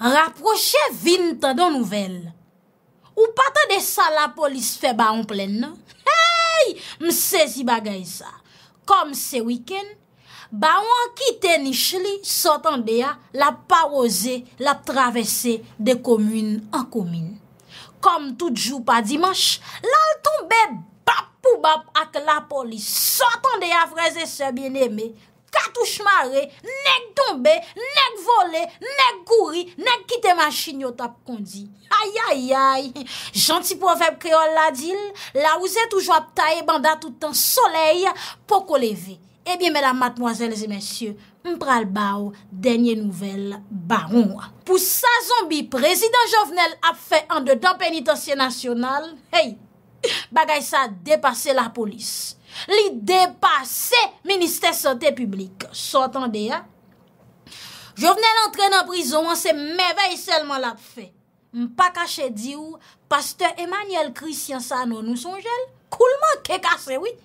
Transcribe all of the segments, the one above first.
Raproche vinte do nouvel. Ou pata de sa la polis fe ba an plen no? Hey! Msezi bagay sa. Kom se wiken, ba an ki tenich li sotan de ya la paroze la travese de komine an komine. Kom tout jou pa dimanche, lal ton be bap pou bap ak la polis sotan de ya fraze se bien eme... Katou chmare, nek tombe, nek vole, nek kouri, nek kite ma chini yo tap kondi. Ay, ay, ay, janti pou an feb kreol la dil, la ouze toujwa ap tae banda toutan soley pou koleve. Ebyen eh mè la matmoazèl zi mèsyè, mpral bao, denye nouvel ba onwa. Pou sa zombi, prezident Jovenel ap fe an de dan penitansye nasyonal, hey, bagay sa depase la polis. Li depase minister sote publik. Sotan de ya? Je vene l'entrene en prison, an se me veye selman la fe. M pa kache di ou, pasteur Emmanuel Christian Sanon ou son jel, kouleman ke kache wite.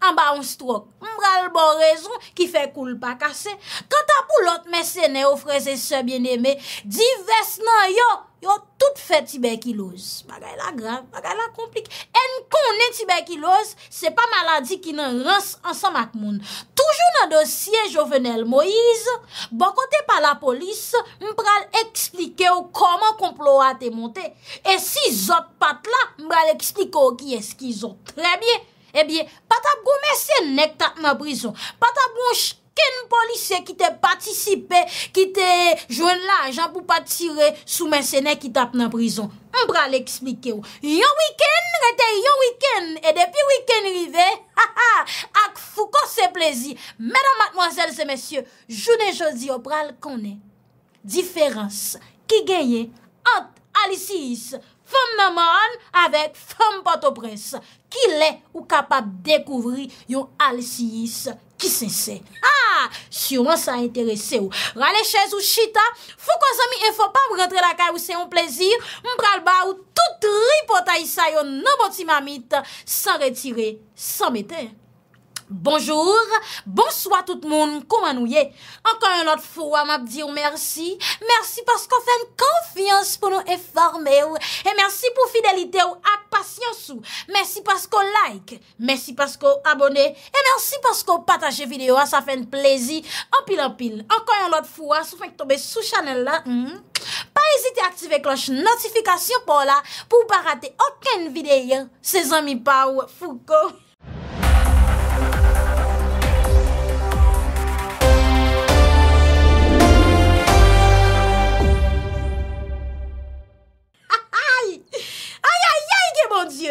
An ba un strok, mbra l bon rezon ki fe koul pa kase. Kanta pou lot mesene ou freze se bieneme, di ves nan yo, yo tout fe tibèkiloz. Bagay la grav, bagay la komplik. En kon ne tibèkiloz, se pa maladi ki nan rins ansan mak moun. Toujou nan dosye jovenel Moise, bon kote pa la polis, mbra l eksplike ou koman komplo a te monte. E si zot pat la, mbra l eksplike ou ki eski zot trebyen. Ebyen, eh pata bou mè sè nèk tap nan brison. Pata bou mè sè kèn polise ki te patisipe, ki te jwen la jan pou patire sou mè sè nèk ki tap nan brison. Mpral eksplike ou. Yon wikèn, rete yon wikèn, e depi wikèn rive, ak foukò se plezi. Mèdam matmwazèl se mèsyè, jounè jòzi, mpral konè. Difèrans, ki gèye, ant alisiyis, mpral konè. Fom nanman avèk fom potopres, ki lè ou kapap dekouvri yon alisiyis ki sè sè. Ha, ah! si yon an sa interese ou. Rale chèz ou chita, fou kon zami e fò pa ou rentre la kaj ou sè yon plezir, mpral ba ou tout ripota isa yon non, nanboti mamit, san retire, san metè. Bonjour, bonsoi tout moun, kouman ou ye? Ankan yon lot fwa, map di ou mersi. Mersi pasko fèn konfians pou nou eforme ou. E mersi pou fidelite ou ak pasyans ou. Mersi pasko like, mersi pasko abone. E mersi pasko pataje videyo, sa fèn plezi. Anpil, anpil, ankan yon lot fwa, sou fèn k tombe sou chanel la. Pa ezite aktive kloche notifikasyon pou la, pou pa rate okèn videyo. Se zan mi pa ou fuko.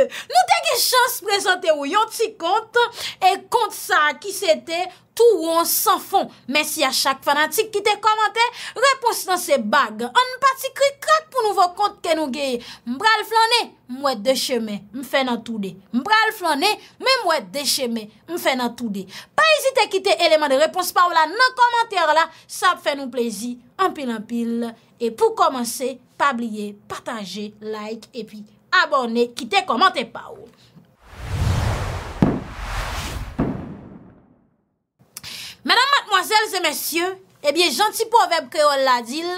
Nou te ge chans prezante ou yon ti kont E kont sa ki se te Tou ou an san fon Mèsi a chak fanatik ki te komante Repons nan se bag An m pati kri krak pou nouvo kont ke nou ge M bral flanè, m wèd de chemè M fè nan tou de M bral flanè, m wèd de chemè M fè nan tou de Pa ezite ki te eleman de repons pa ou la nan komante Sa fè nou plezi, an pil an pil E pou komanse, pabliye Patanje, like, epi Abonne, kite, komante pa ou. Madame, mademoiselles et messieurs, eh bien, gentil poveb ke Oladil,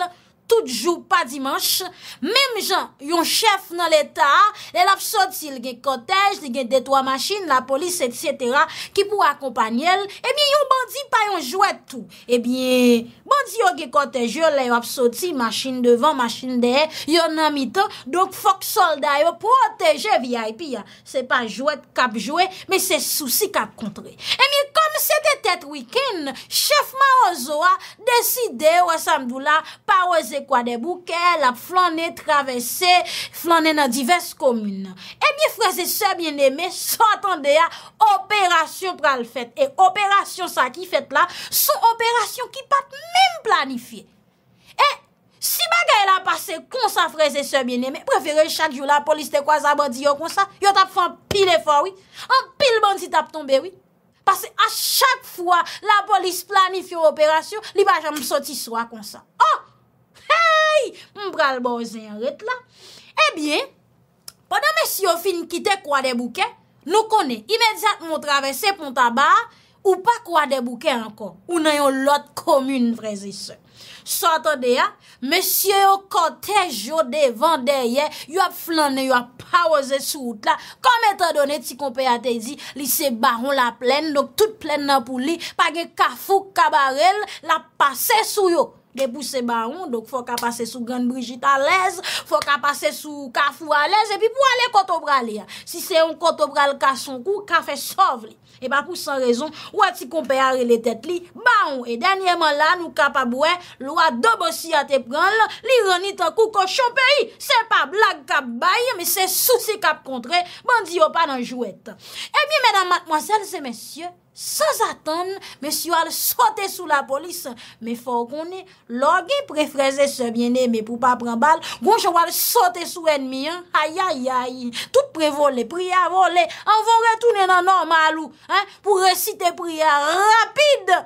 tout jou pa dimanche, mem jan yon chef nan l'Etat, lè ap soti lge kotej, lge detwa machin, la polis, et cetera, ki pou akompanyel, e eh mi yon bandi pa yon jouet tou. E eh bi, bandi yon ge kotej yo, lè ap soti, machin devan, machin dehè, yon namitè, donk fok solday yo proteje VIP ya. Se pa jouet kapjouè, me se souci kap kontre. E mi, kom se te tet wikin, chef ma ozo a deside wosan dou la pa oze kwa de bouke, lap flan ne travesse, flan ne nan divers komune. E mi freze se bieneme, son atan de ya, operasyon pral fete. E operasyon sa ki fete la, son operasyon ki pat men planifiye. E, si bagay la pase, kon sa freze se bieneme, prefere chak jou la polis te kwa zaban di yo kon sa, yo tap fan pil e fwa, oui. An pil ban si tap tombe, oui. Pase a chak fwa, la polis planifiye operasyon, li ba jam soti swa kon sa. Oh! Hey, mbral ba wazen yon ret la. Ebyen, eh podan mesyo fin kite kwa de bouke, nou kone imedjat moun travese pon taba, ou pa kwa de bouke ankon, ou nan yon lot komune vreze se. Sot an de ya, mesyo yon kote jo devan derye, yon flanen yon pa wazen sou out la, kom etan donen ti kompe a te di, li se baron la plen, dok tout plen nan pou li, pa gen kafou kabarel la pase sou yon. De pou se baon, fok a pase sou Gran Brigitte a lez, fok a pase sou Kafou a lez, epi pou a le koto brale ya. Si se yon koto brale ka son kou, ka fe sov li. Eba pou san rezon, wati kompe a rele tete li, baon. E denye man la, nou ka pa boue, lwa dobo si a te pran la, li ronit an kou koshon peyi. Se pa blag ka baye, me se sosi ka kontre, bandi yo pa nan jouet. Ebi, medan matmoasel, se mesye. Saz atan, mes yowal sote sou la polis. Me fokouni, logi prefreze se biene, me pou pa pran bal, gounj yowal sote sou enmi. Ay, ay, ay, tout prevole, pria vole, anvore tounen an normal ou, pou resite pria rapide.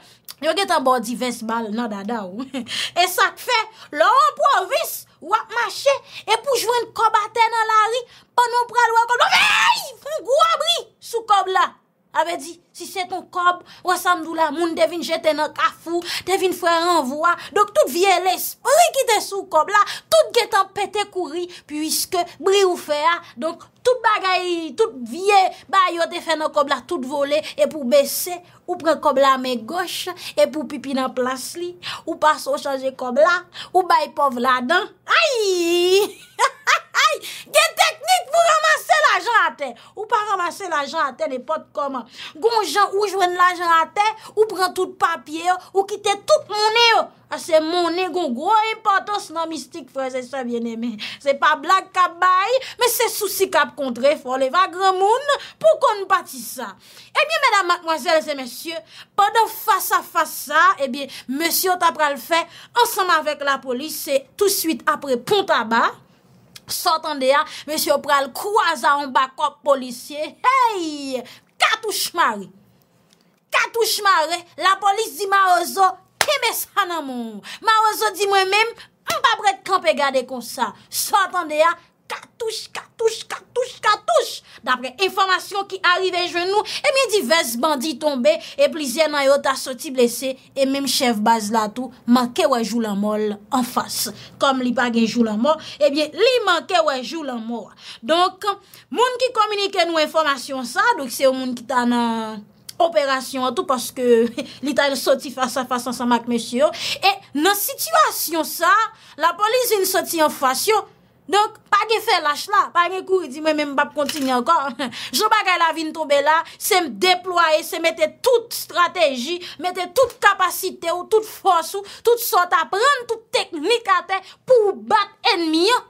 Yo getan bodi ves bal nan dada ou. E sak fe, loran pou anvis, wak mache, e pou jwen kobate nan la ri, pou nou pral wak obla, mey, pou gwa bri sou kobla. Ave di, si se ton kob, wansam dou la moun devin jete nan kafou, devin fwe renvoa, dok tout vie les, ori ki te sou kob la, tout getan pete kouri, puisque bri ou fea, donk tout bagayi, tout vie, ba yo te fwe nan kob la tout vole, e pou bese, ou pren kob la me goche, e pou pipi nan plas li, ou pas ou chanje kob la, ou bay po vladan. Ay! Gye teknik pou ramase ah, eh eh la jan a te Ou pa ramase la jan a te Le pot koman Gon jan ou jwen la jan a te Ou pren tout papye Ou kite tout mounen A se mounen gon gro importans nan mistik Se pa blag kap bay Me se souci kap kontre For le vagre moun Pou kon pati sa Ebyen mèdam mwazèl zè mèsyo Padou fasa fasa Ebyen mèsyo tapra l fè Ansem avèk la polis Se tout swit apre pon taba Sot an de ya, mèsyo pral kou aza an bakop polisye, hey, katou chmari. Katou chmari, la polis di ma ozo, ebe sa nan moun. Ma ozo di mwen mèm, an pa bret kan pe gade kon sa. Sot an de ya, kartouche, kartouche, kartouche, kartouche, d'apre informasyon ki arrive genou, e eh miye divers bandi tombe, e plize nan yo ta soti blese, e mim chev baz la tou, manke wajou la mol, an fas, kom li bagen jou la mol, e biye, li manke wajou la mol. Donk, moun ki komunike nou informasyon sa, donk se yo moun ki ta nan operasyon an tou, paske li ta soti fasa fasa san mak mesyo, e nan situasyon sa, la polizine soti an fas yo, donk, Pa gen fè lache la, pa gen kou e di mè mè mbap kontini ankon. Jou bagay la vin toube la, se m deploye, se mette tout strategi, mette tout kapasite ou, tout fos ou, tout sot apren, tout teknik a te pou bat ennmi an.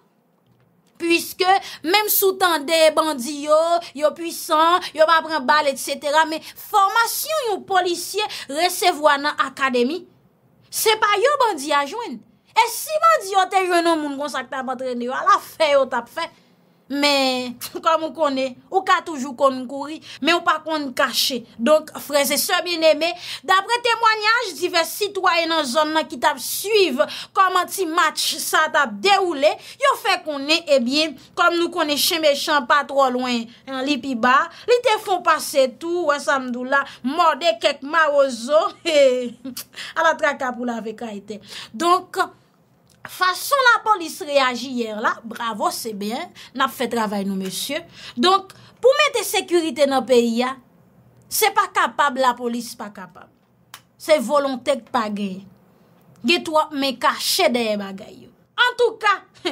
Puiske mèm sou tan de bandi yo, yo pwisan, yo m apren bal et setera, mèm formasyon yon polisye resevwa nan akademi. Se pa yo bandi a jwen. E si man di yo te jenon moun kon sa ki ta patrene yo, ala fe yo tap fe, men, kon moun konen, ou ka toujou kon moun kouri, men ou pa kon moun kache. Donk, freze, se mwen eme, dapre temwanyaj, diversi toye nan zon nan ki tap suive, kon man ti match sa tap dewule, yo fe konen, e eh bie, kon moun konen chen me chan pa tro lwen, li pi ba, li te fon pase tou, wè samdou la, morde kek ma ozo, he, ala tra kap ou la vek a ite. Donk, Fason la polis reagi yer la, bravo, se ben, nap fe travay nou monsye. Donk pou mette sekurite nan peyi ya, se pa kapab la polis, se pa kapab. Se volontek pa ge, ge twa me kache deye bagay yo. En tou ka,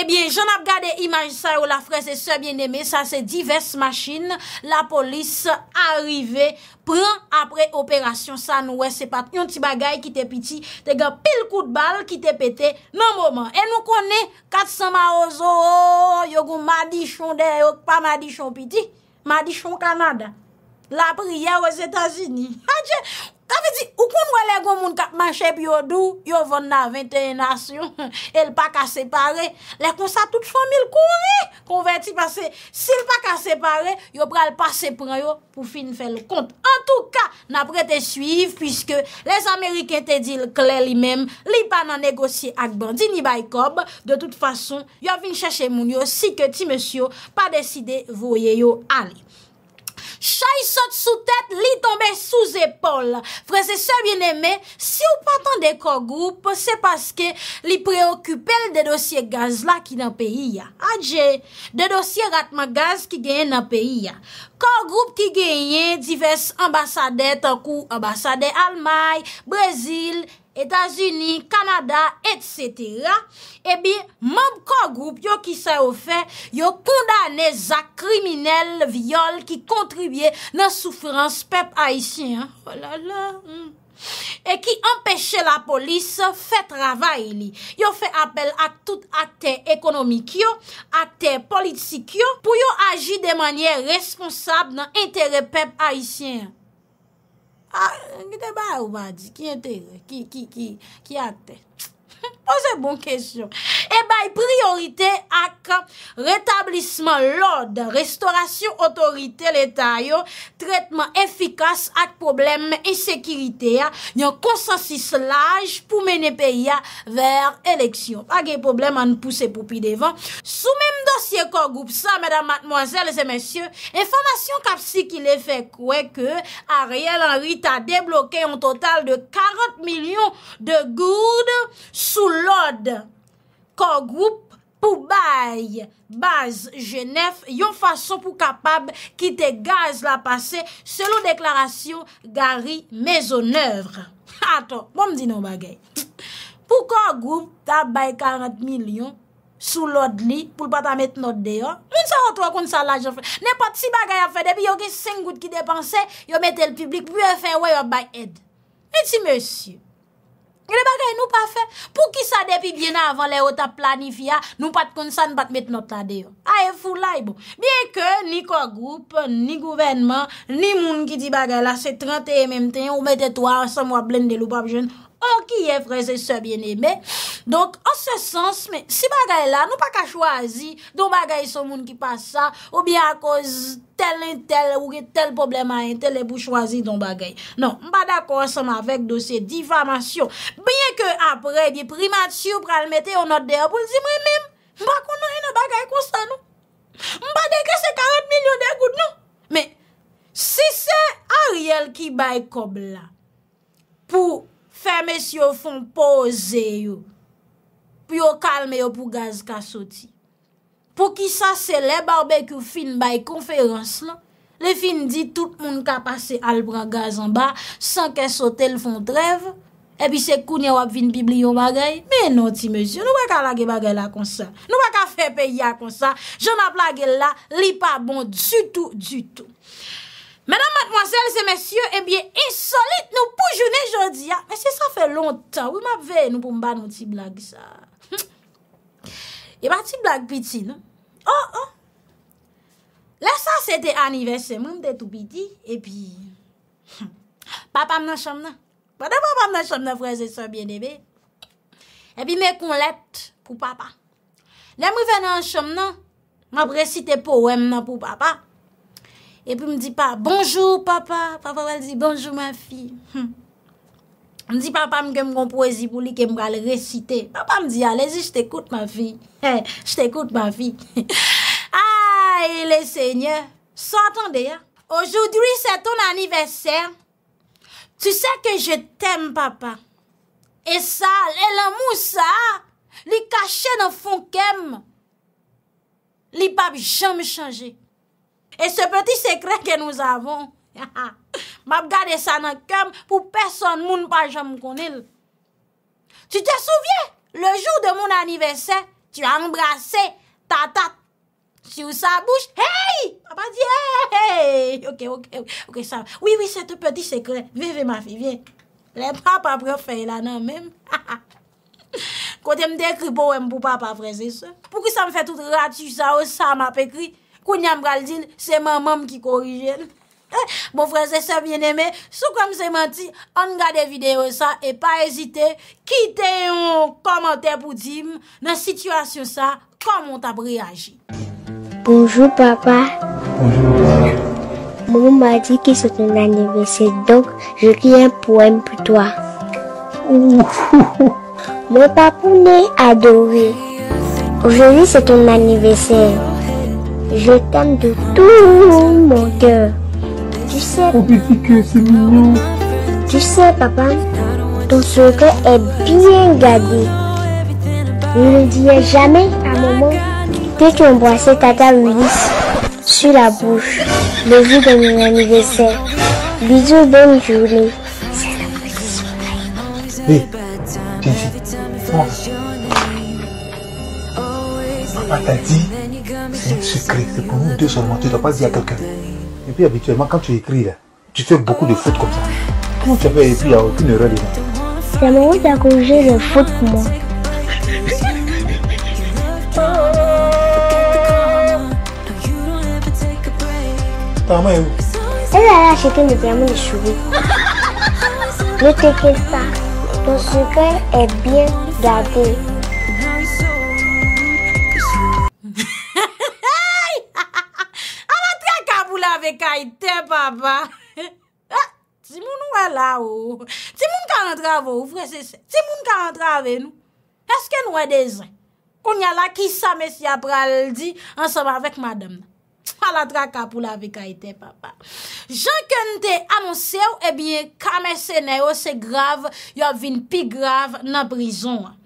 ebyen, eh jen ap gade imajisay ou oh, la frese sebyen eme, sa se divers machin, la polis arive, pren apre operasyon. Sa nou wè se pat yon ti bagay ki te piti, te gen pil kout bal ki te piti nan mouman. E nou kone, katsan ma ozo, oh, yo goun madichon de, pa madichon piti, madichon kanada. La pria wè zétazini. Zafi di, ou kon wè lè gò moun kap mancheb yo dou, yo vò nan 21 nasyon, el pa ka separe, lè kon sa tout fòmil koure kon vè ti pase, sil pa ka separe, yo pral pase pran yo pou fin fè lè kont. En tout ka, nan prete suiv, pwiske les Amerikè te dil klè li mèm, li pa nan negosye ak bandi ni bay kob, de tout fason, yo vin chèche moun yo si ke ti mèsyo pa deside voye yo anè. Chay sot sou tèt, li tombe sou zepol. Fransese bien eme, si ou patan de kor group, se paske li preokupel de dosye gaz la ki nan peyi ya. Adje, de dosye ratman gaz ki genyen nan peyi ya. Kor group ki genyen, divers ambasade, takou ambasade Almay, Brezil, Etats-Unis, Kanada, etc. Ebi, eh moun kongroup yo ki sa yo fe, yo kondane zak kriminel, viol, ki kontribye nan soufrans pep Haitien. Oh hmm. la la! E ki empèche la polis, fe travay li. Yo fe apel a tout akte ekonomik yo, akte politik yo, pou yo aji de manye responsab nan entere pep Haitien. A, ah, nge te bay ou manji, ki an te, ki, ki, ki, ki an te. Pose bon kesyon. E eh bay priorite ak retablisman lode, restorasyon otorite leta yo, tretman efikas ak probleme esekirite ya, yon konsensis laj pou mene peyi ya ver eleksyon. Agye probleme an pou se poupi devan. Sou mem dosye kon goup sa, mèdam matmoazèl, zè mèsyè, informasyon kapsi ki le fe kwe ke Ariel Henry ta deblokè yon total de 40 milyon de goud sou Sous l'ode, Korg Group pou baye base Genève yon fason pou kapab ki te gaz la pase selon deklarasyon Gary Maisonneuvre. Ato, bon, pou mdi nou bagay. Pou Korg Group ta baye 40 milyon sous l'ode li pou l'pata mette not deyo. Mwen sa wot wakoun sa laje fwe. Nè pati si bagay a fwe, debi yon gen 5 gout ki depanse, yon mette l'publik, pou yon fwe, yon baye ed. Eti monsiou. Gle bagay nou pa fe, pou ki sa depi gwen avan le ota planifi ya, nou pat konsan bat met notade yo. Aye fulay bo. Bien ke ni kogoup, ni gouvenman, ni moun ki di bagay la se 31 mt, ou met eto a, sa mwa blendel ou pap jen, an ki ye freze se bien eme. Donk, an se sens men, si bagay la, nou pa ka chwazi, donk bagay son moun ki pa sa, ou bi a koz tel entel, ou ke tel problem a entel, e pou chwazi donk bagay. Non, mba da kwa som avèk do se difamasyon. Bien ke apre, di primat si ou pral mette, ou not de apou, zi mwen men, mba kon nou eno bagay kon sa nou. Mba deke se 40 milyon de gout nou. Men, si se a riel ki bay kob la, pou, Fèmè si yo fon poze yo, pou yo kalme yo pou gaz ka soti. Pou ki sa se le barbe ki ou fin bay konferans la, le fin di tout moun ka pase albra gaz an ba, san ke sotel fon drev, epi se kounye wap vin pibli yo bagay. Menon ti mèsyon, nou wè ka lage bagay la kon sa, nou wè ka fè pey ya kon sa, jen ap lage la, li pa bon du tout, du tout. Menan matmwansel se mesye, e eh bie insolit nou pou jounen jodi ya. Ah. Mese sa fe lontan, wou map vey nou pou mba nou ti blag sa. E ba ti blag piti nan. Oh, oh. Le sa se te anivesen moun de tou piti, e pi. Papa mnen chom nan. Wadè papa mnen chom nan freze sa bie nebe? E pi me kon let pou papa. Le mwen vè nan chom nan, mwen preci te poèm nan pou papa. Epi m di pa, bonjou papa. Papa wale di, bonjou ma fi. M di papa m genm konpo e zibou li genm wale recite. Papa m di, alezi, jte koute ma fi. Jte koute ma fi. Ay, ah, le seigne, so atende. Ojo dwi, se ton aniveser, tu se ke je tem papa. E sa, le lamou sa, li kache nan fon kem. Li pa bi jam chanje. E se peti sekren ke nou zavon, mab gade sa nan kem pou person moun pa jom konil. Ti te souvye, le jou de moun anivesen, ti anbrase tatat sou sa bouche, hey, mab a di, hey, hey, okey, okey, okey, sa, oui, oui, se te peti sekren, ve, ve, ma fi, ve, le papa prefe la nan men, kote m dekri pou m pou papa prese se. Pou ki sa m fe tout rati, sa ou sa m ap ekri, Kou nyam bral din, seman mam ki korijen. Bon eh, franse, se bien eme, sou kom seman ti, an gade videyo sa, e pa ezite, kite yon komantè pou di, nan situasyon sa, komon tap reage. Bonjour papa. Bonjour papa. Mou mwa di ki se ton aniveser, donk, je kyen pou em pou to. Mwen papou ne adore. Ojevi se ton aniveser. Je t'aime de tout mon cœur. Tu sais. Oh, tu sais, papa, ton secret est bien gardé. Je ne dis jamais à maman que tu embrassais Tata Willis sur la bouche le jour de mon anniversaire. Bisous, bonne journée. Hey, Papa t'a dit secret, c'est pour nous deux seulement. Tu ne dois pas dire à quelqu'un. Et puis habituellement, quand tu écris, là, tu fais beaucoup de fautes comme ça. Comment tu fais et puis il n'y a aucune erreur dedans C'est moi qui a corrigé les fautes pour moi. Ta main est où Elle a acheté mes diamants de cheveux. ne t'inquiète pas, ton secret est bien gardé. Kaite papa, ti ah, moun nou e la ou, ti moun ka antrave ou, ti moun ka antrave nou, eske nou e dezen, kou nye la ki sa mesi apraldi ansama vek madam, ala traka pou la vek kaite papa. Jean ke nte anonsye ou, e eh bie kamese ne ou se grave, yo vin pi grave nan prizon ou.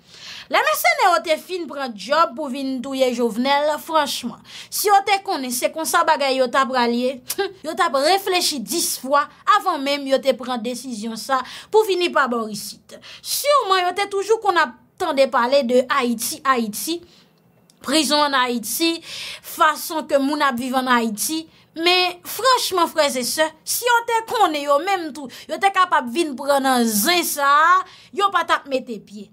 La mersenne yo te fin pran job pou vin touye jovenel, franchman, si yo te kone, se konsa bagay yo tap pralye, yo tap reflechi dis fwa, avan menm yo te pran desisyon sa, pou vinipa borisite. Siyouman yo te toujou kon ap tende pale de Haiti, prison an Haiti, fason ke moun ap vivan an Haiti, men franchman freze se, si yo te kone yo menm tou, yo te kapap vin pran an zin sa, yo patak mette piye.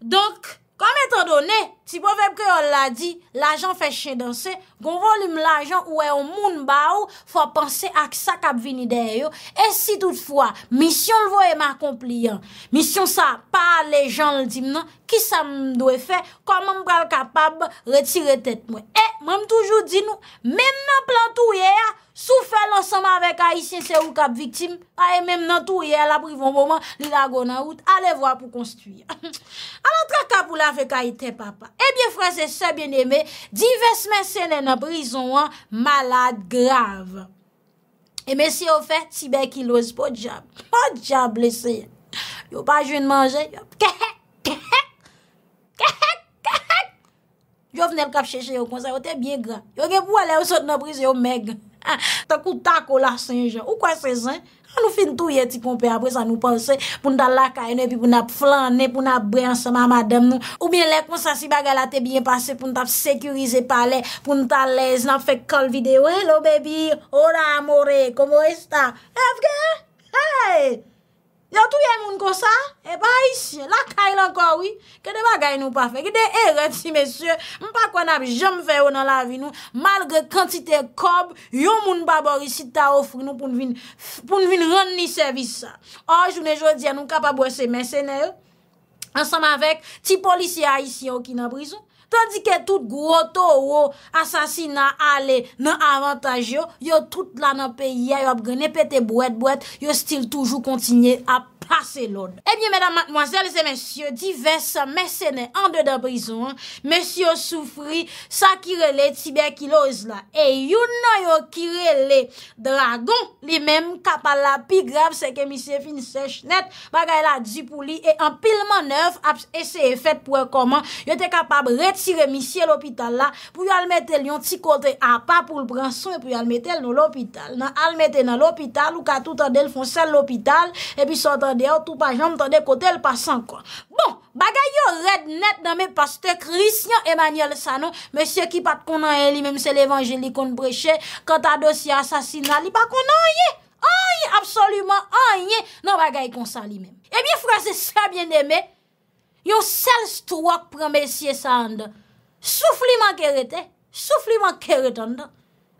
Donk, kom etan donen, ti bo feb ki yo la di, la jan fe chen danse, kon volim la jan ou e yo moun ba ou, fwa panse ak sa kap vini deyo. E si toutfwa, misyon l vo e ma kompliyan, misyon sa, pa le jan l di mnen, ki sa mdowe fe, kon mwen pral kapab retire tet mwen. E, mwen mtoujou di nou, men nan plantou ye a, Sou fè lansama ah, avèk a yisye se ou kap viktim, a yè mèm nan tou yè la privon mouman li la gò nan out, ale vwa pou konstuyen. Anan tra kap ou la fèk a yite papa. Ebyè fransè se bè nèmè, divès mè sè nè nan brison an malade grav. E mè sè yo fè, ti bè kiloz, po diab. Po diab lesè. Yo pa joun manje, yo kehe, kehe, kehe, kehe, kehe. Yo vnen kap chèche yo konsè, yo te bè grè. Yo gen pou alè yo sòt nan brison yo mèg. Ha, eh, ta kou tako la senje. Ou kwa se zan? Kan nou fin tou yeti pou mpe apre sa nou panse, pou nta laka ene, pou nta flan ne, pou nta bren sema madem nou. Ou bien le, konsa si bagala te byen pase, pou nta sekurize pale, pou nta lez, nan fek kol videyo. Hello baby! Ora amore! Komo es ta? Evge! Hey! Yon tou yon moun kon sa, e ba isye, la kail ankon wii, kede bagay nou pa fe, kede ereti mesye, mpa kon ap jom fe ou nan la vi nou, malge kantite kob, yon moun babori si ta ofri nou pou nvin, pou nvin ron ni servis sa. An, jounen jodi an, nou kapa bwese mersenel, ansanman vek, ti polisi a isye ou ki nan prisou. Tandike tout gwo to wo asasina ale nan avantaj yo, yo tout la nan peyi ya yo ap genepete bouet bouet, yo stil toujou kontinye ap. Ha, se lode. Ebyen, mèdam, mwazèl, zè mèsyo, divers mèsenè an dè dè brison, mèsyo soufri sa kire lè tiberkiloz la. E yon nan yon kire lè dragon, li mèm kapal la pi grav se ke misye fin se chnet, bagay la djipou li, e an pilman nèv ap ese e fèt pouè koman, yon te kapab retire misye l'opital la pou yon almetèl yon ti kote apap pou l'branson, pou yon almetèl nou l'opital. Nan almetèl nan l'opital, ou ka tout an dèl fonsel l'opital, e pi sotan de ou tou pa jom tande kote l pasan kwa. Bon, bagay yo red net nan me paste Christian Emmanuel sa nan, mese ki pat konan el li menm se l evanjeli kon breche, kanta dosi asasinali, bakon an ye, an ye, absolumen an ye, nan bagay kon san li menm. Ebyen eh frase sra bien deme, yo sel stwak prame siye sa an da, soufli man kere te, soufli man kere ton da,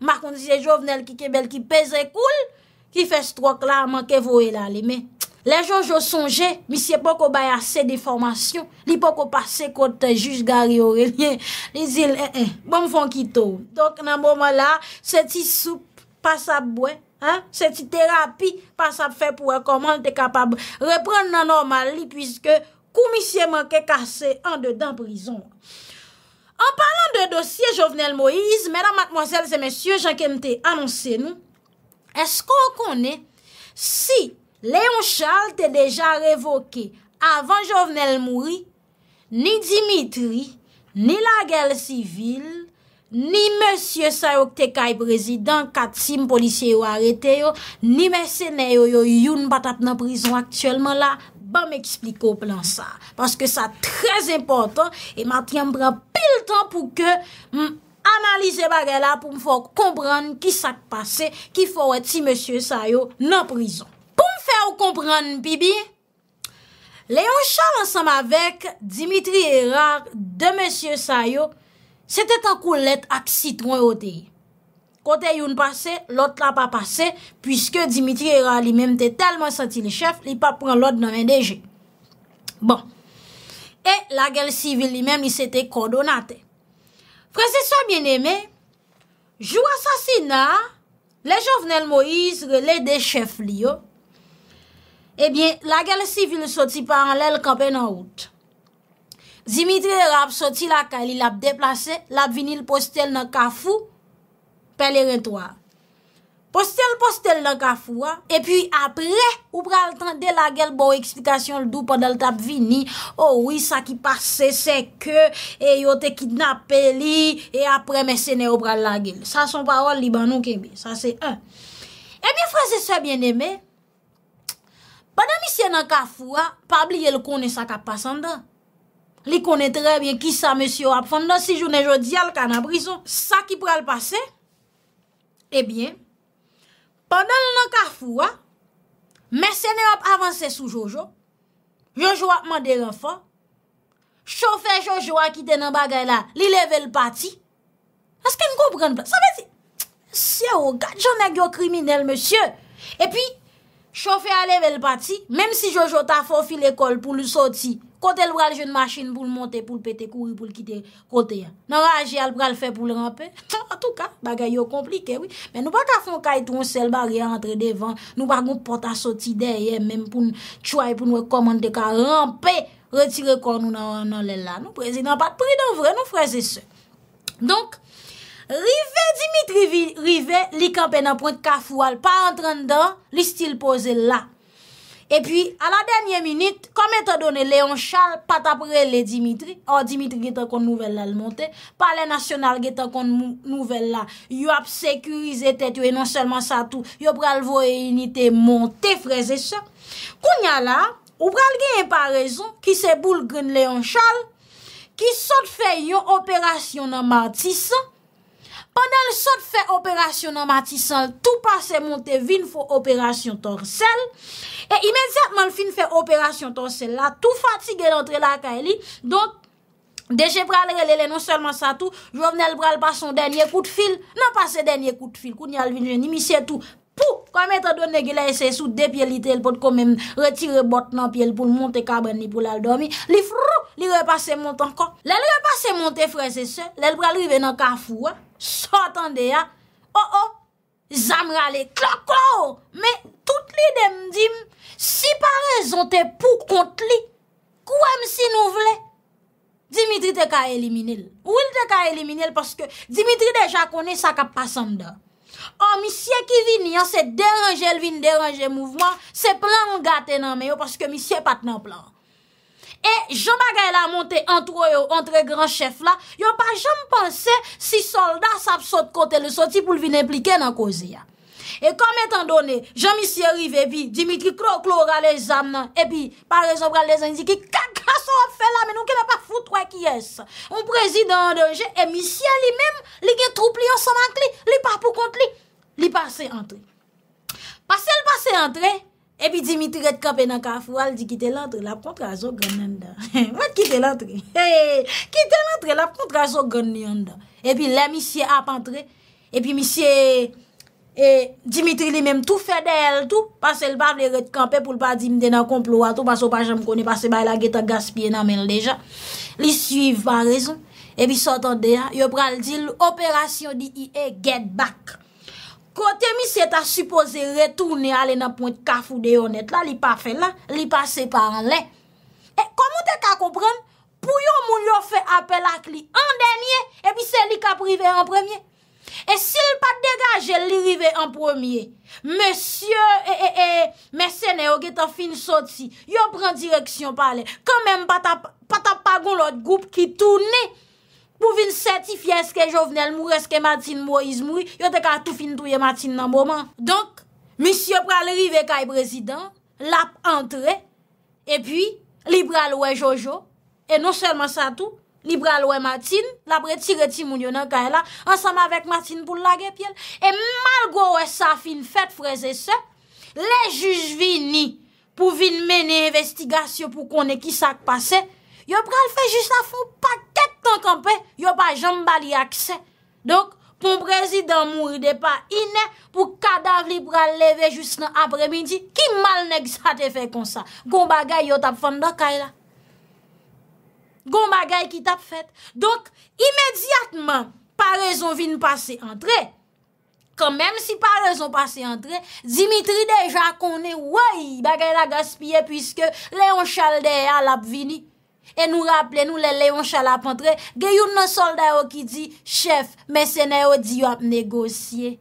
makon siye jovnel ki kebel ki peze koul, ki fe stwak la man ke vowe la li menm. La jo jo sonje, mi sye pa ko bayase de formasyon, li pa ko pase kote juj gari ore, li zil, e, e, bom fon ki tou. Donk nan mouman la, se ti soup, pa sa bwen, se ti terapi, pa sa fe pou akoman, te kapab repren nan orman li, pwiske kou mi sye manke kase, an de dan prizon. An palan de dosye Jovenel Moïse, mèdan matmozèl se mèsyè, jankèm te anonsè nou, esko konè, si, Léon Charles te deja revoke avan Jovenel Mouri, ni Dimitri, ni la gel sivil, ni M. Sayok te kay prezident katim polisye yo arete yo, ni M. Sayok yo youn batat nan prizon aktuelman la, ba bon, m'expliko plan sa. Paske sa trez importan e mati an m'bra pil tan pou ke m'analize bagay la pou m'fok kompran ki sak pase ki fowet si M. Sayok nan prizon. Fè ou kompran pi bi? Le yon chal ansam avek Dimitri Erard de M. Sayo sete tan kou let ak siton e ote. Kote yon pase, lot la pa pase, pwiske Dimitri Erard li mem te telman sati le chef li pa pran lot nan mendeje. Bon. E la gel sivil li mem li sete kondonate. Franseswa bieneme, jou asasina le jovenel Moise le de chef li yo Ebyen, lagele sivil soti pa anlel kapen an route. Dimitri Rab soti lakali, lap deplase, lap vinil postel nan kafou, peler entwa. Postel, postel nan kafou, a. Ah. Epyu apre, ou pral tende lagele bon eksplikasyon l'dou pa dal tap vini. Oh, Ouwi, sa ki pase, seke, e yote kidnap peli, e apre mesene ou pral lagele. Sa son parol libanon kemi, sa se an. Ebyen, franse sebyen eme. padan misye nan ka fwa, pabli ye l konen sa ka pasanda. Li konen trebyen ki sa monsi wap, fanda si jounen jo diyal ka nan brison, sa ki pral pase? Ebyen, eh padan nan ka fwa, mersen yo wap avanse sou jojo, jojo wap mande renfan, chofen jojo wap kite nan bagay la, li leve l pati, aske n kou pran plan. Sa mwen se, se yo, gajan nagyo kriminel monsi wap. Epyi, Chofè a leve l pati, mèm si Jojota fò fi l ekol pou l soti, kote l vral jèn machin pou l monte, pou l pète kouri, pou l kite non, kote ya. Nan wajè al vral fè pou l rampè? Nan, an tou ka, bagay yo komplike, wè. Mè nou baka fòn kajtoun sel bagè, antre devan, nou baka nou pota soti derye, mèm pou n choye, pou nou komante ka rampè, retire kon nou nan lè la. Nou prezidant pati pridon vre, nou prezidant pati pridon vre, Rive Dimitri Rive li kampè nan pointe kafou al, pa entran dan, li stil pose la. E pi, a la denye minute, kome te done Leon Charles pat aprele Dimitri, an Dimitri gete kon nouvel lal monte, pa le nasyonal gete kon nouvel la. Yo ap sekurize tèt yo, e nan selman sa tou, yo pral voe yonite monte freze se. Kounya la, ou pral gen yon pa rezon ki se boulgren Leon Charles, ki sot fe yon operasyon nan Martissa, Pendèl sot fè operasyon nan matisan, tou pase monte vin fò operasyon torsel, e imediatman l fin fè operasyon torsel la, tou fatigè nan tre laka e li, donk, deje pral relele non selman sa tou, jo vnen l pral pa son denye kout fil, nan pa se denye kout fil, kout nyal vin jen, ni misè tou, pou, kwa metan donne gila ese sou, de pye li tel, pot komem retire bot nan pye, pou l monte kabren ni pou l al domi, li frou, li repase monte anka, lel repase monte frese se, lel pral rive nan kafou an, So atan de ya, o o, zamra le klo klo, me tout li de m di m, si pa rezon te pou kont li, kou m si nou vle? Dimitri te ka elimine l, ou il te ka elimine l, paske Dimitri deja konen sa kap pasan m da. O misye ki vini, an se deranje l vini, deranje mouvman, se plan gaten nan me yo, paske misye pat nan plan. E jom bagay la monte antro yo, antre gran chef la, yo pa jom panse si soldat sa ap sot kote, le soti pou vin implike nan koze ya. E kom etan done, jom isye rive e bi, Dimitri klo klo ra le zam nan, e bi, pa reso bra le zam, di ki kakas wap fe la, men nou ke me pa fout wak yes. Un prezident de je, e misye li mem, li gen troupli yo sa mank li, li pa pou kont li, li pase entre. Pase l'pase entre, E pi Dimitri retkope nan ka fwal di ki te lantre la pou tra zo gwen nan da. Mwen ki te lantre. Ki te lantre la pou tra zo gwen nan da. E pi la misye apantre. E pi misye Dimitri li menm tou fedel tou. Pasel pa li retkope pou pa Dimitri nan komplowa tou. Pasel pa jem koni pasel pa la geta gaspye nan men deja. Li suiv pa rezon. E pi sotande yo pral di l operasyon di IE get back. Kote mi se ta suppose retoune ale nan pointe kafou de yon net la, li pa fe lan, li pa se pa an len. E komou te ka kompren, pou yo moun yo fe apel ak li, an denye, e pi se li ka prive en premye. E si li pa degaje li prive en premye, Monsie e e e, mersene oge ta fin soti, yo pren direksyon pale, Komem pata pagoun lote goup ki toune, pou vin sèti fyeske jovenel mou reske Matin Mouiz Moui, yo dek a toufin touye Matin nan mouman. Donk, misi yo pral rive kaj e prezident, lap antre, e pi, li pral wè Jojo, e non selman sa tou, li pral wè Matin, labre tire ti moun yonan kaj e la, ansanm avèk Matin pou lage pjen, e malgo wè sa fin fèt freze se, le juz vini pou vin mène investigasyon pou kone ki sak pase, yo pral fè juz la fon pak, Sankanpe, yo pa jan bali aksen. Donk, pou prezidant mou ride pa inè, pou kadaf li pral leve just nan apre midi, ki mal nek sa te fe kon sa. Gon bagay yo tap fande akay la. Gon bagay ki tap fet. Donk, imediatman, parez on vin pase entre. Kan menm si parez on pase entre, Dimitri deja konen woy bagay la gaspye, pwiske Leon Chaldea al ap vini. E nou raple nou le Leon Charles ap entre, ge yon nan solda yo ki di, chef, mè sè nè yo di yo ap negosye.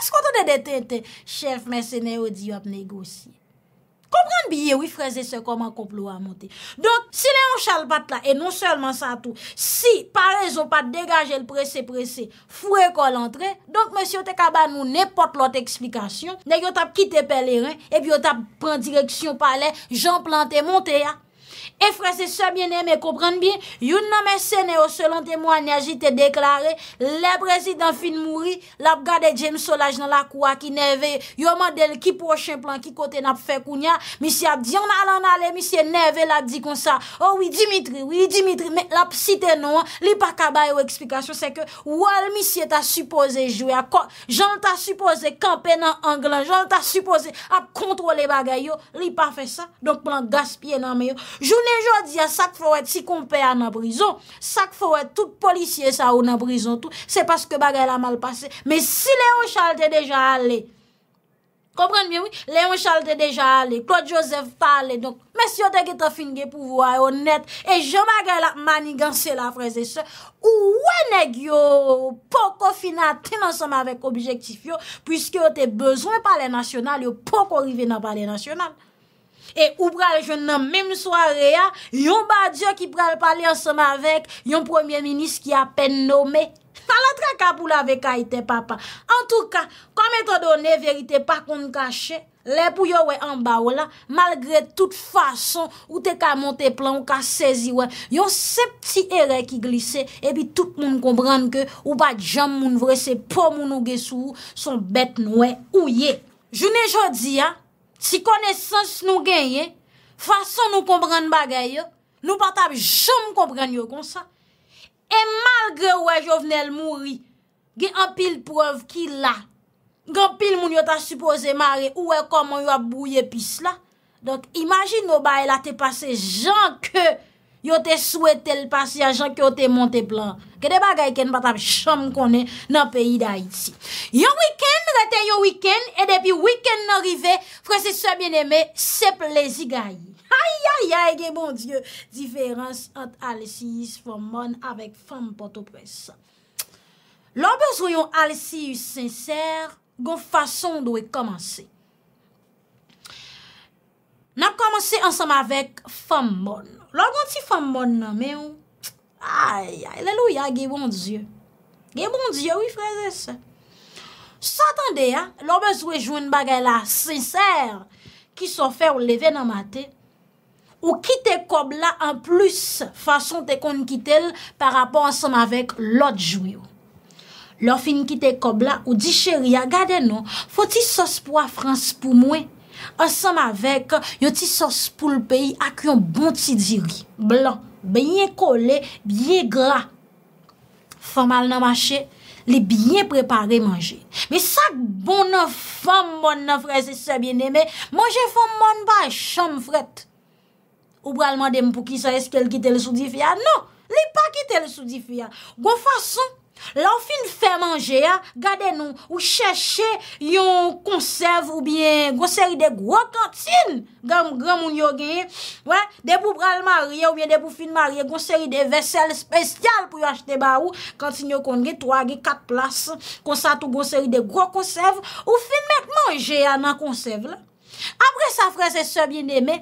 Eskwa ton de detente, chef, mè sè nè yo di yo ap negosye. Kompran biye wifreze se koman komplo a monte. Donk, si Leon Charles pat la, e non selman sa tou, si parè zon pat degaje l presè presè, fwe kol entre, donk mè sè yo te kaban nou ne pot lot eksplikasyon, ne yo tap kite pelerè, ep yo tap pran direksyon pale, jant plante monte ya. Efres se sebyen eme, kopran bin, yon nan mesene oh, yo selon temwa ni aji te deklare, le brezid an fin mouri, lap gade James Solaj nan la kwa ki neve, yo mandel ki poche plan ki kote nap fe kounya, misi ap di yon alan ale, misi e neve lap di kon sa, owi Dimitri, wili Dimitri, me lap site nou, li pa kaba yo eksplikasyon, se ke, wou al misi e ta suppose jou, akon, jant a suppose kampen an anglan, jant a suppose ap kontrole bagay yo, li pa fe sa, donk plan gaspye nan me yo. Sejodi a sak fowet si koumpe a nan brison, sak fowet tout polisye sa ou nan brison tout, se paske bagay la malpase. Me si Leon Charles te deja ale, kompren mi oui, Leon Charles te deja ale, Claude Joseph ta ale, me si yo te geto finge pou woye onet, e, e jom bagay la maniganse la freze se, ou wè neg yo poko fina tenan soma vek objektif yo, pwiske yo te bezwen pale nasyonal, yo poko rive nan pale nasyonal. E ou pral joun nan mèm souare ya, yon ba diyo ki pral pali ansèm avèk, yon premier minis ki apèn nomè. An la tra kapou la vek a itè papa. An tou ka, kom eto do ne verite pa kon kache, le pou yo wè an ba wè la, malgré tout fason, ou te ka monte plan, ou ka sezi wè, yon se pti ere ki glisse, e bi tout moun kompran ke, ou ba djam moun vre se po moun ouge sou, son bet nouè ouye. Joun e jodi ya, Si konesans nou genye, fason nou kombrende bagay yo, nou patab jom kombrende yo konsa. E malgre wè jovenel mouri, gen anpil preov ki la, gen anpil moun yo ta suppose mare, ou wè koman yo abouye pis la, donk imagine nou baye la te pase jan ke... Yo te souwete l pasi a jan ki yo te monte blan. Ke deba gayken bat ap chom konen nan peyi da iti. Yo weeken, rete yo weeken, e depi weeken nan rive, fwese se bieneme, se plezi gayi. Hay, hay, hay, gen bon dieu. Diferans ant alisiyis fwam moun avek fwam potopresa. Lan bezou yon alisiyis senser, gon fason do we komanse. Nan komanse ansam avek fwam moun. Lò gwen ti fèm mòd bon nan mè ou, aye, lèlou ya, gè bon djè. Gè bon djè, wè frazè se. Satande ya, lò bezwe jwen bagè la, sènsèr, ki so fè ou leve nan matè, ou ki te kob la an plus fason te kon kitèl par rapport ansèm avèk lòt jwè ou. Lò fin ki te kob la, ou di chèri ya, gade nan, fò ti sòs pou a frans pou mwen, Asam avek yo ti sos pou l peyi ak yon bon ti diri. Blan, benye kole, benye gra. Fomal nan mache, li benye prepare manje. Me sak bonan fom man nan freze sebyen eme, manje fom man ba chanm frete. Ou bralman dem pou ki sa eskel kite le soudi fya? Non, li pa kite le soudi fya. Gon fason. La ou fin fè manje ya, gade nou ou chèche yon konsev ou bien gòseri de gwo kantin, gam gramoun yo ge, wè, debou bral marye ou bien debou fin marye, gòseri de vesel spesyal pou yo achete ba ou, kantin yo konge, twa ge, kat plas, konsatu gòseri de gwo konsev, ou fin mèk manje ya nan konsev la. Apre sa fwese se byen eme,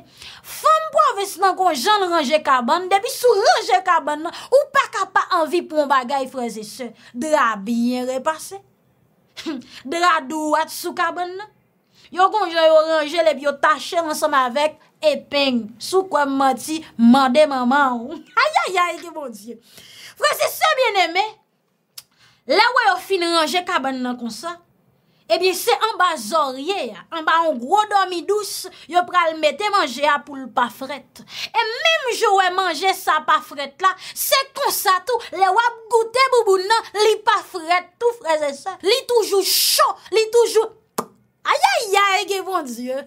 fwem pou anves nan kon jan ranje kaban, debi sou ranje kaban nan, ou pa ka pa anvi pou an bagay fwese se, dra biyen repase, dra dou at sou kaban nan, yo kon jan yo ranje le biyo tache lansam avek, epeng, sou kwa mati, mande maman ou. Ayayay, ki bon diye. Fwese se byen eme, la wè yo fin ranje kaban nan kon sa, Ebi eh se an ba zorye, an ba an gro domi dous, yo pral mette manje a pou l pafret. E mem jowe manje sa pafret la, se konsa tou, le wap goute boubou nan, li pafret tou freze sa. Li toujou chou, li toujou... Aya ya ya ege von diyo.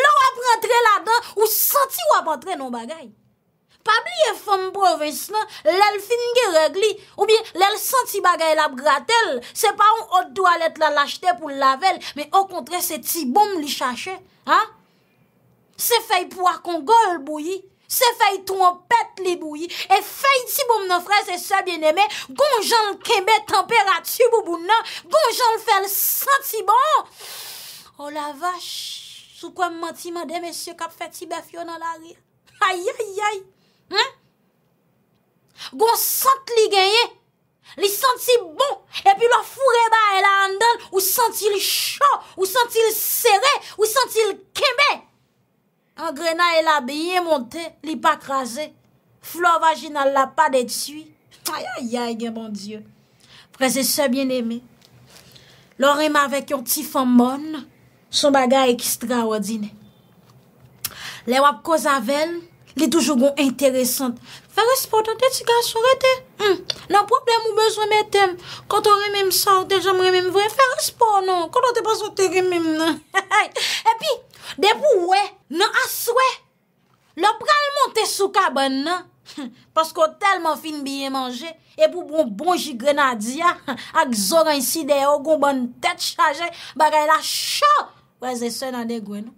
Le wap rentre la dan, ou santi wap rentre non bagay. pa bli e fèm provis nan, lèl fin gen regli, ou bi lèl san ti bagay la bgratel, se pa ou o do alet la lachte pou lavel, me o kontre se ti bom li chache, se fèy pou akongol bouyi, se fèy trompèt li bouyi, e fèy ti bom nan fre, se sa bien eme, gonjan lkebe temperatü boubou nan, gonjan lfe lsan ti bom, oh la vache, sou kwa mmenti made mèsyo kap fè ti bèf yo nan la rire, aye aye aye, Hmm? Gon sent li genye Li senti bon E pi lor fure ba e la andan Ou senti l chan Ou senti l sere Ou senti l keme Angrena e la biye monte Li pa kreze Flo vajina la pa de tsi Ayayay gen bon die Prese se bien eme Lor eme avek yon ti fan mon Son bagay ekstra odine Le wap ko zavelle li toujou gwen interesant. Fere sport an te, ti gansou rete. Hmm. Nan problem ou bezwen metem, konton reme msante, jom reme mvwen, fere sport nan, konton te pasote reme mnen. E pi, de pou we, nan aswe, nan pral montesou ka ban nan, paskou telman fin biye manje, e pou bonbon jigre nan diya, ak zora insi de yo, goun ban tet chaje, bagay la chou, wè zè sè nan de gwen nan.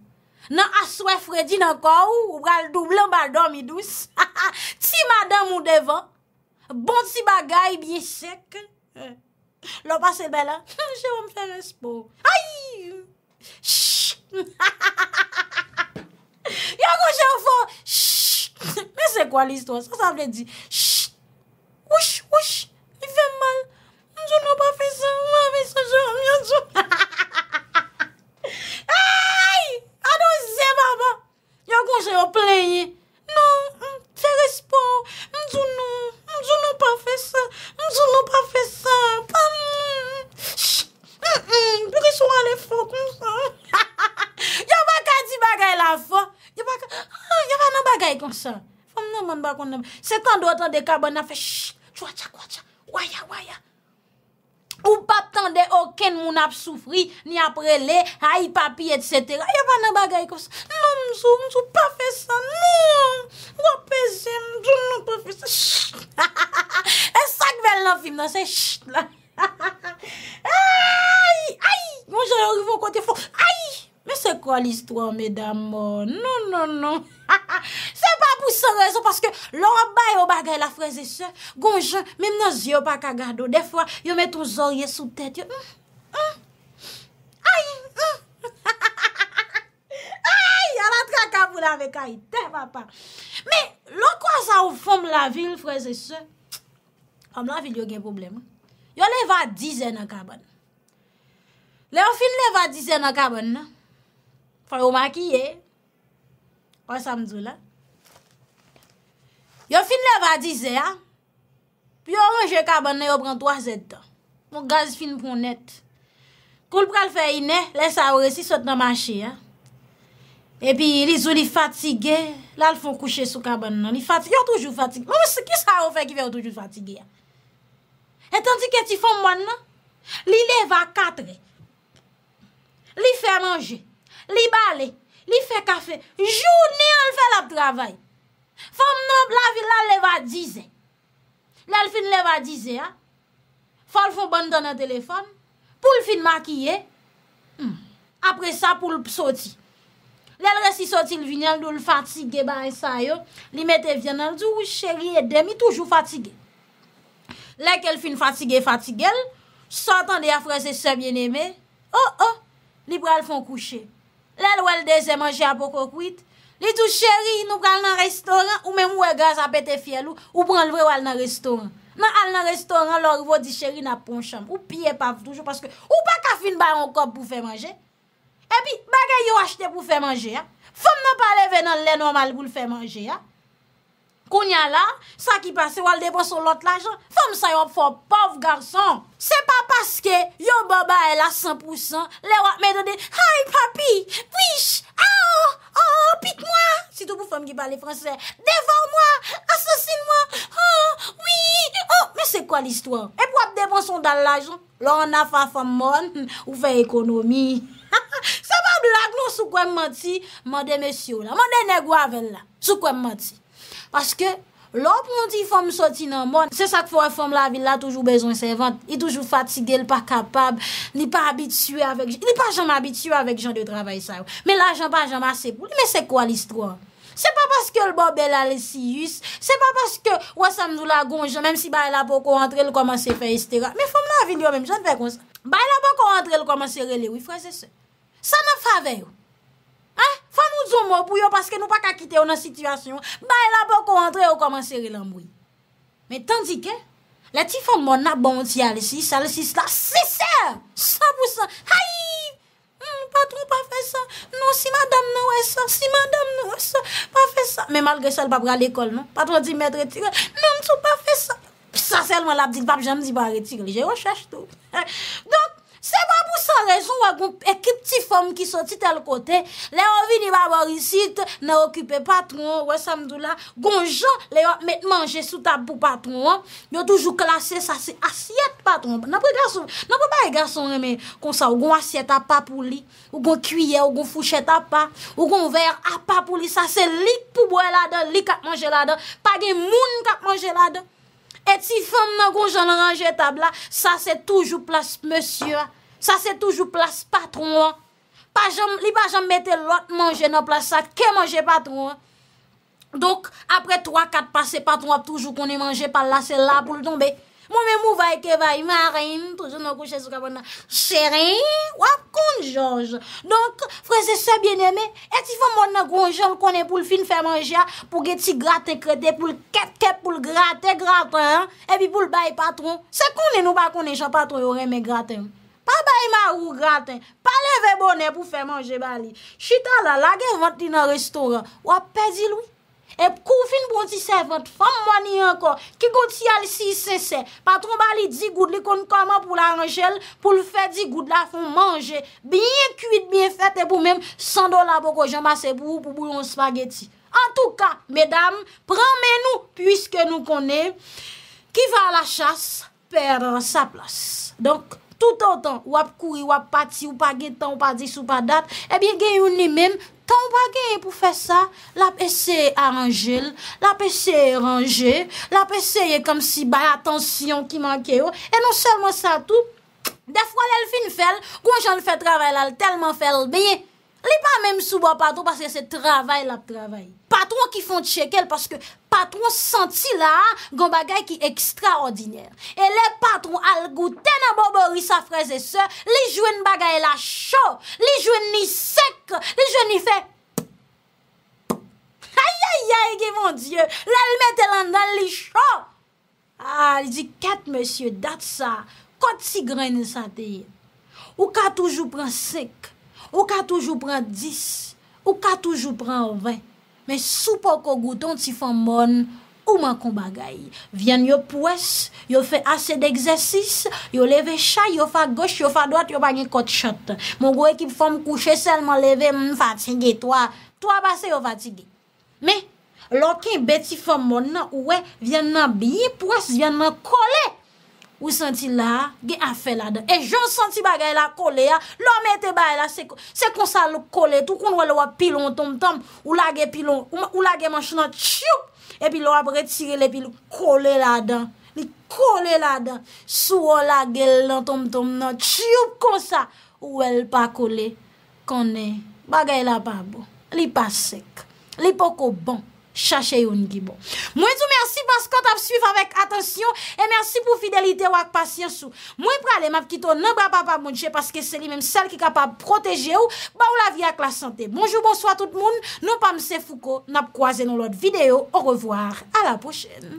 Nan aswe fredi nan kwa ou, ou bral doublan bal do mi dous. Ti madan moun devan, bon ti bagay biye sek. Lop ase be la, jè wam fè l'espo. Ay! Sh! Ya kou jè wafan, sh! Mè se kwa l'isto sa, sa vle di. Sh! Wush, wush, mi fè mal. Mjou nou pa fè sa, mwa fè sa, jè wam, jè wam, jè wam. Zemaba, yo kon se yo pleye. Non, fere sport. Mzounou, mzounou pa fwe sa. Mzounou pa fwe sa. Pan, mnm, sh, mnm. Dwi ki sou anle fwe kon sa. Yo baka ti bagay la fwe. Yo baka, yo pa nan bagay kon sa. Fwam men man bakon nan. Se kando otan dekab wana fwe. ap soufri, ni ap rele, hay papi, et setera. Ayo pa nan bagay kom se. Non, msou, msou, pa fe sa. Non, wapese, msou, msou, non, pa fe sa. Chut! E sak vel nan film nan, se chut la. Ay! Ay! Gonjou, yon rivo konti fok. Ay! Me se kwa l'istwa, medamo? Non, non, non. Se pa pou se rezo, paske lor ap baye wap bagay la freze se. Gonjou, mwen nan zi yo pa kagado. Defwa, yo met ton zorye sou tete. Non, non, non. Ay, alat ka kaboulan vek ay, te papa. Me, lo kwa sa ou fom la vil fwe se se, am la vil yo gen problem. Yo le va dizen a kaban. Le yo fin le va dizen a kaban. Fa yo makiye, o samzou la. Yo fin le va dizen, pi yo mwenje kaban, yo pran 3 zet. Mwen gaz fin pou nette. Koul pral fè inè, lè sa ou resi sot nan manche ya. E pi li zou li fatigè, lal fò kouche sou kaban nan. Yo toujou fatigè. Mè mè sè ki sa ou fè ki vè yo toujou fatigè ya. Etan ti kè ti fò mwan nan. Li lè va katre. Li fè manje. Li bale. Li fè kafe. Jou ni an lè fè la travay. Fò mnon la vil la lè va dizè. Lè lè fè lè va dizè ya. Fò l fò ban dan nan telefon. Poul fin makiye, hmm, apre sa poul soti. Le l resi soti l vinyal nou l fatige ba en sayo, li mette vyanal di ou cheri et demi toujou fatige. Le ke l fin fatige fatigel, sotan de a freze se bieneme, o oh, o, oh, li pral fon kouche. Le l wèl de zè manje apoko kwit, li tou cheri nou pral nan restoran ou men wè gaz apete fiel ou pral vè wèl nan restoran. nan al nan restoran lor vodi cheri na poncham, ou piye pa vdoujou, ou pa kafin bayon kop pou fè manje, epi bagay yo achte pou fè manje, fòm nan pale venan lè normal pou fè manje, Konya la, sa ki pase wale debonson lot la jan, fòm sa yo fòm pov garçon. Se pa paske, yo baba e la san pousan, le wak me do de, hay papi, pwish, aho, aho, pit mwa, sito pou fòm ki pale fransè, devor mwa, asosin mwa, aho, wii, aho. Oh, oh. Me se kwa l'istwa? E pou wap debonson dal la jan, lò an a fà fà mon, ou fè ekonomi. Se pa blag nou sou kwen manti, mande mèsyo la, mande negwa ven la, sou kwen manti. Paske lòp moun di fòm soti nan moun. Se sak fòm la vil la toujou bezon se vant. I toujou fatigèl pa kapab. Ni pa jam abitu avèk jan de travay sa yo. Men la jan pa jam asè pou. Men se kwa l'istro? Se pa paske l'bò bel alè si yus. Se pa paske wò samdou la gonj. Mèm si bay la poko antre lè koman se fè. Men fòm la vil yo mèm. Bay la poko antre lè koman se relè. Sa nan fave yo. Eh, Fwa nou zon mò pou yo paske nou pa kakite ou nan sitwasyon, bay la bok ou antre ou koman seri lan mwoy. Me tandike, la ti fò mò nan bon ti al si, sal si sla, se ser! Sa pou sa, hay! Non, hmm, patrou pa fe sa, non si madame nan wè sa, si madame nan wè sa, pa fe sa. Me malgre sel bab ral ekol, non, patrou di mèt retire, non, sou pa fe sa. Sa sel mò la bdil bab, jan mdi ba retire, je rechache tou. Se ba pou sa rezon wakon ekip ti fom ki soti tel kote, le wakon vini wakon rizit, ne wakon kipe patron, wakon samdou la, wakon jan le wakon met manje sou tab pou patron, yo toujou klasye sa si asyet patron. Nan pou ba e gason reme konsa wakon asyet apapou li, wakon kuyye, wakon fouchet apapou, wakon ver apapou li. Sa se lik pou bwe lade, lik apmanje lade, pa gen moun apmanje lade. et si fom nan kon jan nan anje tab la, sa se toujou plas monsiwa, sa se toujou plas patronwa, li pa jan mette lot manje nan plas sa, ke manje patronwa, donk apre 3-4 pase patronwa, toujou koni manje pala, se la pou l'donbe, Mwen mwen mou vay ke vay marin, tou joun an kouche sou kapon nan serin, wap kon jorj. Donk, fre se se bieneme, eti fè moun nan kon jorj konen pou l fin fè manje a pou geti gratè kredè pou l ketket pou l gratè gratè, e bi pou l bay patron. Se konen nou ba konen jan patron yon reme gratè. Pa bay marou gratè, pa leve bonè pou fè manje bali. Chita la lage vantina restoran, wap pedi lou. ep koufin pou bon ti servant, fam mwani anko, ki gouti al si sese, patron bali di gout li kon kama pou la anjel, pou l fè di gout la fon manje, bien kuit, bien fèt, ep ou mèm 100 dola pou koujama sepou, pou bou yon spageti. An tou ka, mèdam, pranmè nou, pwiske nou konè, ki va la chas, per sa plas. Donk, tout an ton, wap koui, wap pati, wap pagetan, wap pati soupadat, ep yon gen yon ni mèm, Sa ou pa genye pou fè sa, la pe seye aranjil, la pe seye ranjil, la pe seye kom si ba la tensyon ki manke yo. E non selman sa tout, defwa lèl fin fèl, kwen jan fèl travèl, lèl telman fèl bèye. Li pa mèm souba patron paske se travèl la travèl. Patron ki fonde chèkel paske patron santi la gon bagay ki ekstraordinèl. E le patron al gouten a bobori sa frezè se, li jwen bagay la chò, li jwen ni sek, li jwen ni fè. Ayayay, gèvon die, lèl mètè lan nan li chò. Ah, li di ket monsye dat sa, kot si greni sa teyè. Ou kat oujou pran sek, Ou ka toujou pran 10, ou ka toujou pran 20. Men sou pou kogouton ti fòm moun, ou man kon bagay. Vyen yo pwes, yo fè asè d'exersis, yo leve chay, yo fò gòsh, yo fò dòt, yo bagen kòt chot. Mon gò ekip fòm kouchè selman leve m fatigè, toa basè yo fatigè. Men, lòkèn bè ti fòm moun nan ouè, vyen nan biye pwes, vyen nan kolè. Ou senti la, ge afe la dan. E joun senti bagay la kole ya. Lò mè te bay la, se konsa lò kole. Tou kon wè lò wap pilon tomtom. Ou lage pilon, ou lage manchou nan tsyup. E pi lò apre tire lè, pi lò kole la dan. Li kole la dan. Sou wò lage lò tomtom nan tsyup konsa. Ou wè lò pa kole. Kone, bagay la pa bo. Li pa sek. Li po ko bon. chache yon ki bon. Mwen sou mersi paskot ap suiv avèk atensyon e mersi pou fidelite wak pasyansou. Mwen pralè m ap kito nan bra pa pa mounche paske se li menm sel ki kapab proteje ou ba ou la vi ak la sante. Bonjou, bonsoi tout moun. Non pa mse fouko nap kwa ze nou lot video. Au revoir. A la pochen.